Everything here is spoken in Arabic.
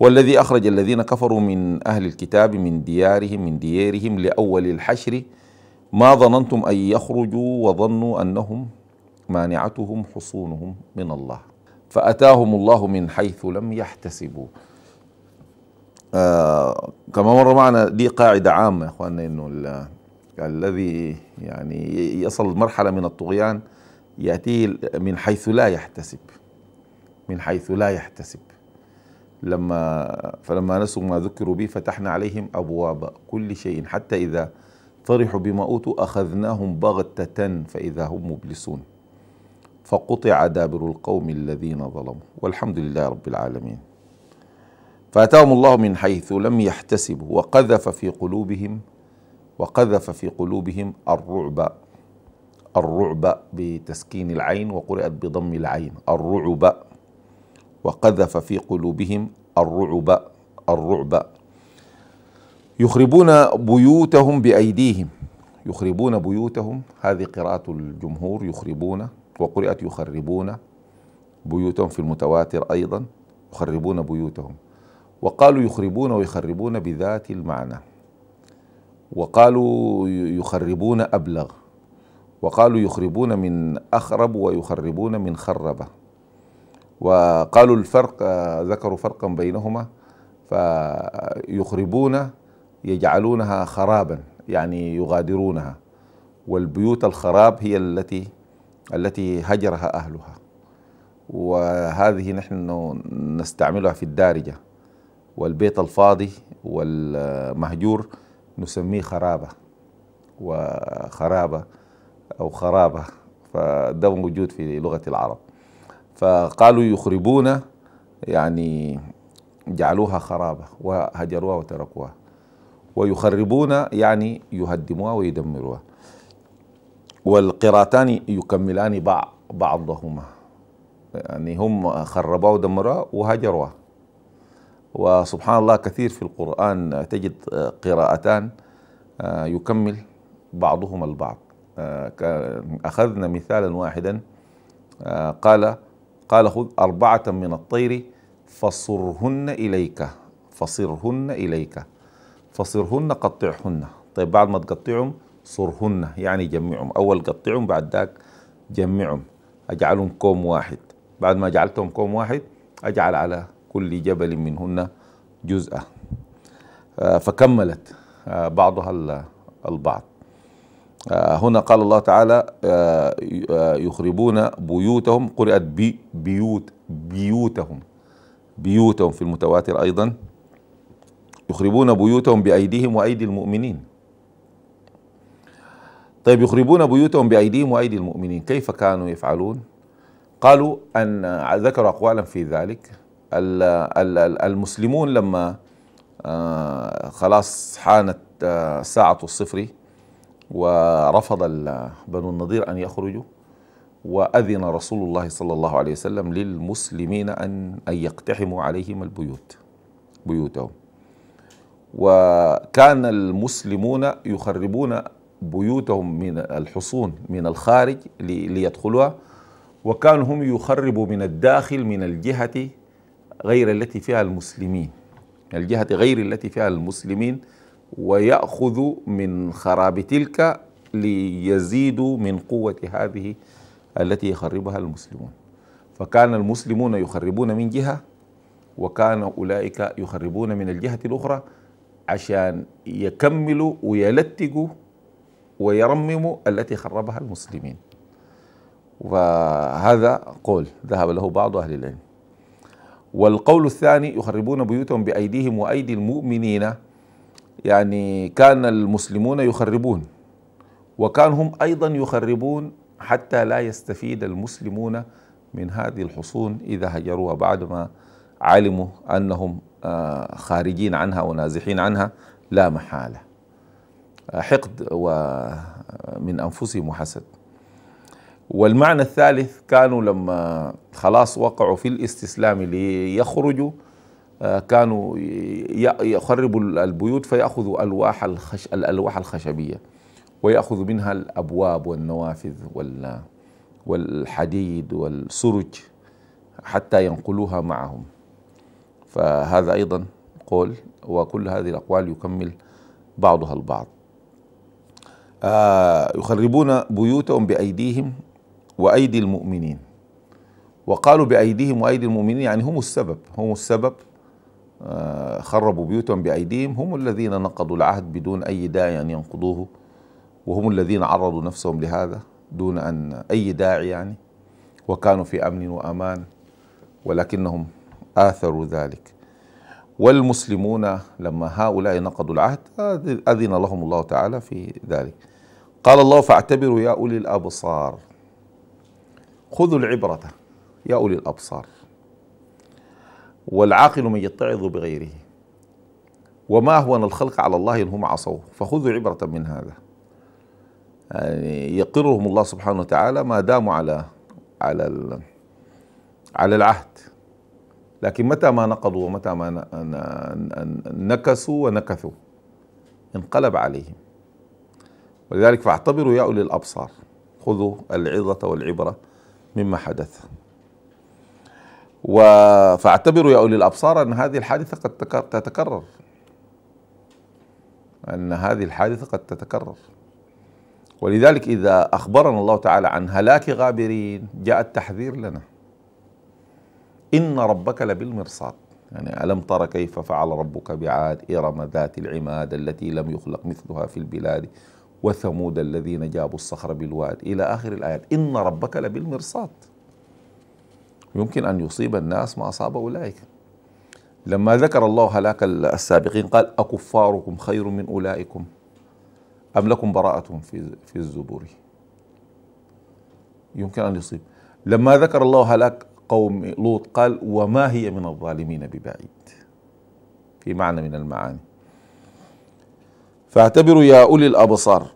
والذي أخرج الذين كفروا من أهل الكتاب من ديارهم من ديارهم لأول الحشر ما ظننتم أن يخرجوا وظنوا أنهم مانعتهم حصونهم من الله فأتاهم الله من حيث لم يحتسبوا آه كما مر معنا دي قاعدة عامة يا إخواننا إنه الذي يعني يصل مرحلة من الطغيان يأتيه من حيث لا يحتسب من حيث لا يحتسب لما فلما نسوا ما ذكروا به فتحنا عليهم أبواب كل شيء حتى إذا فرحوا بما أوتوا أخذناهم بغتة فإذا هم مبلسون فقطع دابر القوم الذين ظلموا والحمد لله رب العالمين فأتاهم الله من حيث لم يحتسبوا وقذف في قلوبهم وقذف في قلوبهم الرعب الرعب بتسكين العين وقرأت بضم العين الرعب وقذف في قلوبهم الرعب الرعب يخربون بيوتهم بأيديهم يخربون بيوتهم هذه قراءة الجمهور يخربون وقرأت يخربون بيوتهم في المتواتر أيضا يخربون بيوتهم وقالوا يخربون ويخربون بذات المعنى وقالوا يخربون أبلغ وقالوا يخربون من أخرب ويخربون من خربه وقالوا الفرق آه، ذكروا فرقا بينهما فيخربون يجعلونها خرابا يعني يغادرونها والبيوت الخراب هي التي التي هجرها اهلها وهذه نحن نستعملها في الدارجه والبيت الفاضي والمهجور نسميه خرابه وخرابه او خرابه فده موجود في لغه العرب فقالوا يخربون يعني جعلوها خرابة وهجروها وتركوها ويخربون يعني يهدموها ويدمروها والقراءتان يكملان بعض بعضهما يعني هم خربوها ودمروها وهجروها وسبحان الله كثير في القرآن تجد قراءتان آه، يكمل بعضهما البعض آه، أخذنا مثالا واحدا آه، قال قال خذ أربعة من الطير فصرهن إليك فصرهن إليك فصرهن قطعهن طيب بعد ما تقطعهم صرهن يعني جمعهم أول قطعهم بعد ذاك جمعهم أجعلهم كوم واحد بعد ما جعلتهم كوم واحد أجعل على كل جبل منهن جزءا آه، فكملت آه، بعضها البعض آه، هنا قال الله تعالى آه، آه، يخربون بيوتهم قرأت بي بيوت بيوتهم بيوتهم في المتواتر أيضا يخربون بيوتهم بأيديهم وأيدي المؤمنين طيب يخربون بيوتهم بأيديهم وأيدي المؤمنين كيف كانوا يفعلون قالوا أن ذكر أقوالا في ذلك المسلمون لما خلاص حانت ساعة الصفر ورفض بنو النضير أن يخرجوا وأذن رسول الله صلى الله عليه وسلم للمسلمين أن, أن يقتحموا عليهم البيوت بيوتهم وكان المسلمون يخربون بيوتهم من الحصون من الخارج ليدخلوها وكانوا هم يخربوا من الداخل من الجهة غير التي فيها المسلمين الجهة غير التي فيها المسلمين ويأخذ من خراب تلك ليزيدوا من قوة هذه التي يخربها المسلمون فكان المسلمون يخربون من جهة وكان أولئك يخربون من الجهة الأخرى عشان يكملوا ويلتقوا ويرمموا التي خربها المسلمين وهذا قول ذهب له بعض أهل العلم والقول الثاني يخربون بيوتهم بأيديهم وأيدي المؤمنين يعني كان المسلمون يخربون وكان هم أيضا يخربون حتى لا يستفيد المسلمون من هذه الحصون إذا هجروها بعدما علموا أنهم آه، خارجين عنها ونازحين عنها لا محالة آه، حقد ومن آه، أنفسهم وحسد والمعنى الثالث كانوا لما خلاص وقعوا في الاستسلام ليخرجوا آه، كانوا يخربوا البيوت فيأخذوا ألواح الخش... الألواح الخشبية ويأخذوا منها الأبواب والنوافذ وال... والحديد والسرج حتى ينقلوها معهم فهذا أيضا قول وكل هذه الأقوال يكمل بعضها البعض آه يخربون بيوتهم بأيديهم وأيدي المؤمنين وقالوا بأيديهم وأيدي المؤمنين يعني هم السبب هم السبب آه، خربوا بيوتهم بأيديهم هم الذين نقضوا العهد بدون أي داعي أن ينقضوه وهم الذين عرضوا نفسهم لهذا دون أن أي داعي يعني وكانوا في أمن وأمان ولكنهم آثروا ذلك والمسلمون لما هؤلاء نقضوا العهد أذن لهم الله تعالى في ذلك قال الله فاعتبروا يا أولي الأبصار خذوا العبرة يا أولي الأبصار والعاقل من يتعظ بغيره وما أن الخلق على الله إن هم عصوه فخذوا عبرة من هذا يعني يقرهم الله سبحانه وتعالى ما داموا على على على العهد لكن متى ما نقضوا ومتى ما نكسوا ونكثوا انقلب عليهم ولذلك فاعتبروا يا أولي الأبصار خذوا العظة والعبرة مما حدث فاعتبروا يا أولي الأبصار أن هذه الحادثة قد تتكرر أن هذه الحادثة قد تتكرر ولذلك إذا أخبرنا الله تعالى عن هلاك غابرين جاء التحذير لنا إن ربك لبالمرصاد يعني ألم تر كيف فعل ربك بعاد إرم ذات العماد التي لم يخلق مثلها في البلاد وثمود الذين جابوا الصخر بالواد إلى آخر الآيات إن ربك لبالمرصاد يمكن أن يصيب الناس ما أصاب أولئك لما ذكر الله هلاك السابقين قال أكفاركم خير من أولئكم أم لكم براءة في في الزبور يمكن أن يصيب لما ذكر الله هلاك قوم لوط قال وما هي من الظالمين ببعيد في معنى من المعاني فاعتبروا يا أولي الأبصار